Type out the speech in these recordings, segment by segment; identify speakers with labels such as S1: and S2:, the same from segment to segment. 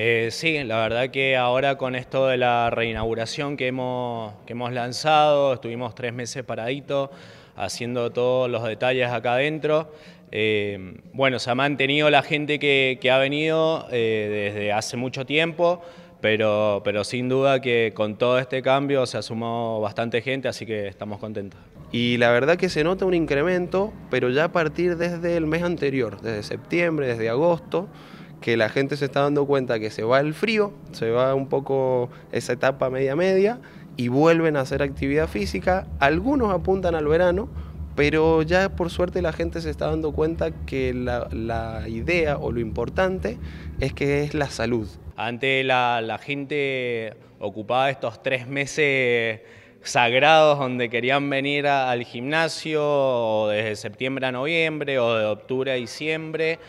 S1: Eh, sí, la verdad que ahora con esto de la reinauguración que hemos, lanzado, estuvimos tres meses paraditos haciendo todos los detalles acá adentro. Eh, bueno, se ha mantenido la gente que, ha venido eh, desde hace mucho tiempo, pero, pero sin duda que con todo este cambio se ha sumado bastante gente, así que estamos contentos.
S2: Y la verdad que se nota un incremento, pero ya a partir desde el mes anterior, desde septiembre, desde agosto, que la gente se está dando cuenta que se va el frío, se va un poco esa etapa media-media y vuelven a hacer actividad física. Algunos apuntan al verano, pero ya por suerte la gente se está dando cuenta que la, idea o lo importante es que es la salud.
S1: Antes la, gente ocupaba estos tres meses sagrados donde querían venir al gimnasio desde septiembre a noviembre o de octubre a diciembre,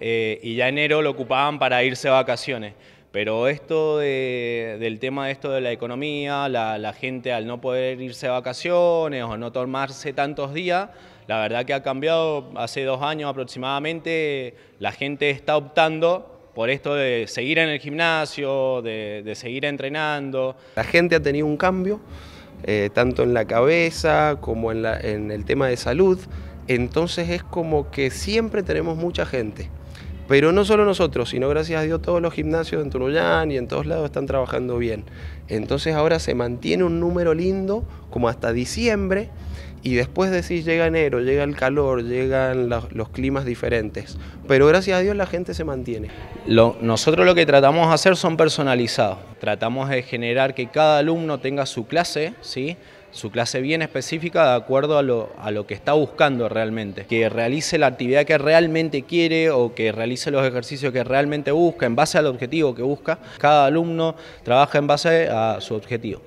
S1: eh, y ya enero lo ocupaban para irse a vacaciones. Pero esto del tema de esto de la economía, la, gente al no poder irse a vacaciones o no tomarse tantos días, la verdad que ha cambiado. Hace dos años aproximadamente la gente está optando por esto de seguir en el gimnasio, de, seguir entrenando.
S2: La gente ha tenido un cambio, eh, tanto en la cabeza como en el tema de salud. Entonces es como que siempre tenemos mucha gente. Pero no solo nosotros, sino gracias a Dios todos los gimnasios en Tunuyán y en todos lados están trabajando bien. Entonces ahora se mantiene un número lindo como hasta diciembre y después de sí llega enero, llega el calor, llegan
S1: los, climas diferentes. Pero gracias a Dios la gente se mantiene. nosotros lo que tratamos de hacer son personalizados. Tratamos de generar que cada alumno tenga su clase, ¿sí? su clase bien específica de acuerdo a lo, que está buscando realmente, que realice la actividad que realmente quiere o que realice los ejercicios que realmente busca en base al objetivo que busca. Cada alumno trabaja en base a su objetivo.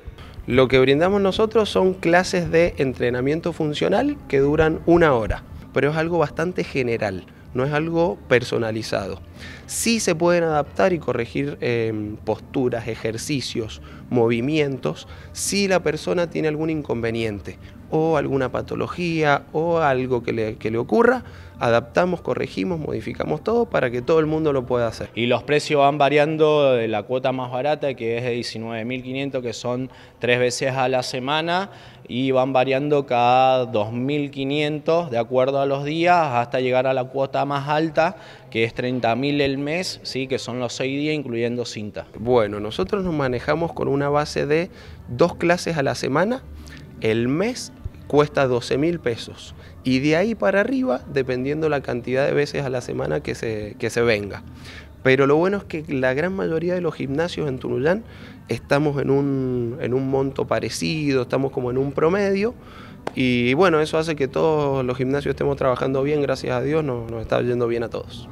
S1: Lo que brindamos
S2: nosotros son clases de entrenamiento funcional que duran una hora, pero es algo bastante general, no es algo personalizado. Sí se pueden adaptar y corregir eh, posturas, ejercicios, movimientos si la persona tiene algún inconveniente o alguna patología o algo que le, le, ocurra,
S1: adaptamos, corregimos, modificamos todo para que todo el mundo lo pueda hacer. Y los precios van variando de la cuota más barata, que es de 19.500, que son tres veces a la semana, y van variando cada 2.500 de acuerdo a los días, hasta llegar a la cuota más alta, que es 30.000 el mes, ¿sí? que son los 6 días incluyendo cinta. Bueno, nosotros nos manejamos con una base de dos clases a la semana,
S2: el mes cuesta 12.000 pesos y de ahí para arriba dependiendo la cantidad de veces a la semana que se, se venga. Pero lo bueno es que la gran mayoría de los gimnasios en Tunuyán estamos en un, monto parecido, estamos como en un promedio. Y bueno, eso hace que todos los gimnasios estemos trabajando bien, gracias a Dios, nos está yendo bien a todos.